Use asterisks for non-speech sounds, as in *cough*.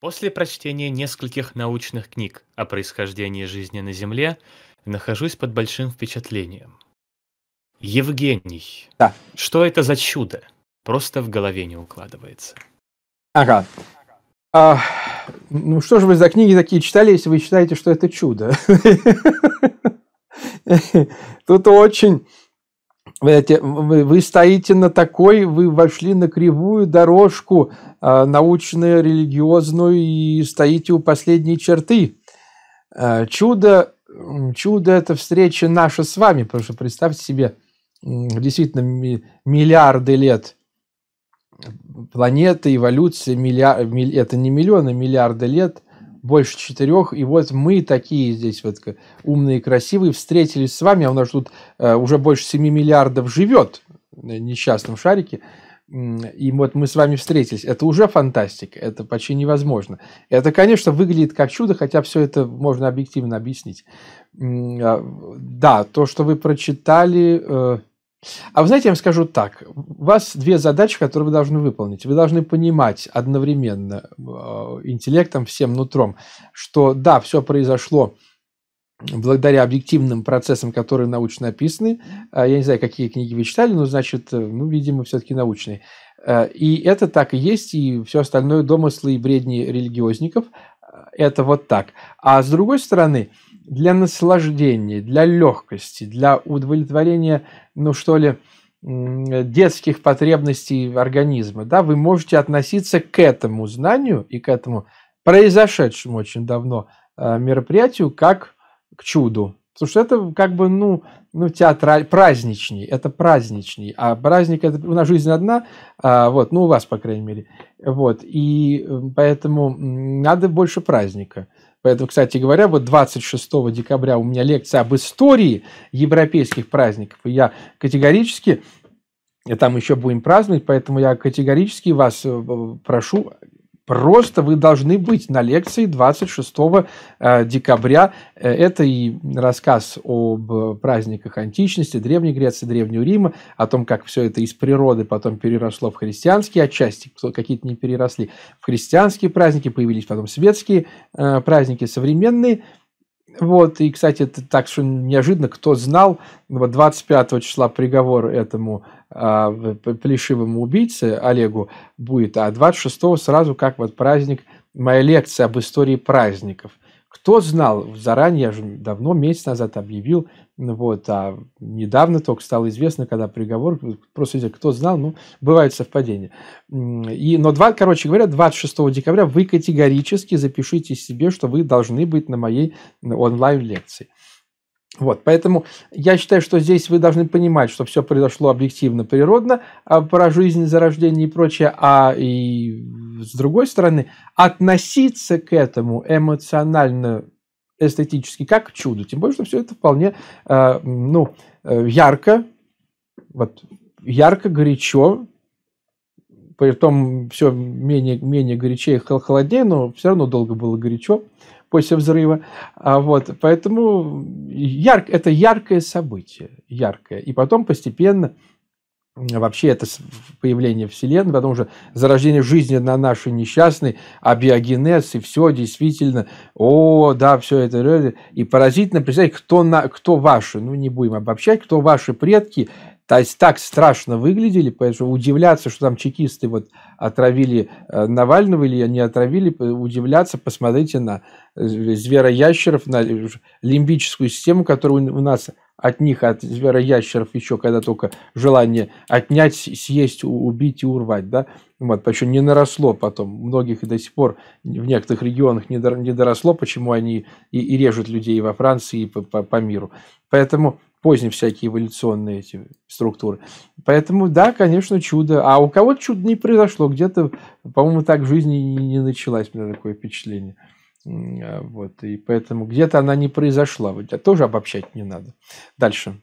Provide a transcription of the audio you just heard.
После прочтения нескольких научных книг о происхождении жизни на Земле нахожусь под большим впечатлением. Евгений, Да. что это за чудо? Просто в голове не укладывается. Ага. А, ну что же вы за книги такие читали, если вы считаете, что это чудо? *laughs* Тут очень вы, вы стоите на такой, вы вошли на кривую дорожку а, научную, религиозную и стоите у последней черты. А, чудо, чудо – это встреча наша с вами, потому что представьте себе, действительно, миллиарды лет планеты, эволюция, миллиар, это не миллионы, а миллиарды лет – больше четырех. И вот мы такие здесь вот умные, красивые, встретились с вами, а у нас тут э, уже больше 7 миллиардов живет на несчастном шарике. И вот мы с вами встретились. Это уже фантастика, это почти невозможно. Это, конечно, выглядит как чудо, хотя все это можно объективно объяснить. А, да, то, что вы прочитали, э, а вы знаете, я вам скажу так. У вас две задачи, которые вы должны выполнить. Вы должны понимать одновременно э, интеллектом, всем нутром, что да, все произошло благодаря объективным процессам, которые научно описаны. Э, я не знаю, какие книги вы читали, но, значит, э, ну, видимо, все-таки научные. И это так и есть, и все остальное домыслы и бредни религиозников это вот так. А с другой стороны, для наслаждения, для легкости, для удовлетворения, ну что ли, детских потребностей организма, да, вы можете относиться к этому знанию и к этому произошедшему очень давно э, мероприятию как к чуду. Потому что это как бы, ну, ну театр праздничный, это праздничный. А праздник, это, у нас жизнь одна, а, вот, ну, у вас, по крайней мере. Вот, и поэтому надо больше праздника. Поэтому, кстати говоря, вот 26 декабря у меня лекция об истории европейских праздников. И я категорически, там еще будем праздновать, поэтому я категорически вас э, прошу Просто вы должны быть на лекции 26 э, декабря. Э, это и рассказ об э, праздниках античности, Древней Греции, Древнего Рима, о том, как все это из природы потом переросло в христианские отчасти, какие-то не переросли, в христианские праздники, появились потом светские праздники современные – вот, и, кстати, это так что неожиданно, кто знал, 25 числа приговор этому э, плешивому убийце Олегу будет, а 26 сразу как вот праздник, моя лекция об истории праздников – кто знал, заранее, я же давно, месяц назад объявил, ну вот, а недавно только стало известно, когда приговор, просто кто знал, ну, бывают совпадения. И, но, два, короче говоря, 26 декабря вы категорически запишите себе, что вы должны быть на моей онлайн-лекции. Вот, поэтому я считаю, что здесь вы должны понимать, что все произошло объективно, природно, а про жизнь, зарождение и прочее, а и с другой стороны, относиться к этому эмоционально эстетически как к чуду. Тем более, что все это вполне э, ну, э, ярко, вот, ярко, горячо, при все менее, менее горячее и холоднее, но все равно долго было горячо после взрыва. А вот, поэтому ярко, это яркое событие, яркое. И потом постепенно вообще это появление Вселенной, потому что зарождение жизни на нашей несчастной, абиогенез и все действительно, о, да, все это. И поразительно представить, кто, на, кто ваши, ну не будем обобщать, кто ваши предки, то есть так страшно выглядели, поэтому удивляться, что там чекисты вот отравили э, Навального или не отравили, удивляться, посмотрите на э, звероящеров, на лимбическую систему, которая у нас от них, от звероящеров еще, когда только желание отнять, съесть, убить и урвать, да, вот, почему не наросло потом, многих и до сих пор в некоторых регионах не доросло, почему они и, и режут людей во Франции, и по, по, по миру, поэтому поздние всякие эволюционные эти структуры. Поэтому, да, конечно, чудо. А у кого-то чудо не произошло. Где-то, по-моему, так жизнь и не началась, у меня такое впечатление. А, вот, и поэтому где-то она не произошла. Вот, а тоже обобщать не надо. Дальше.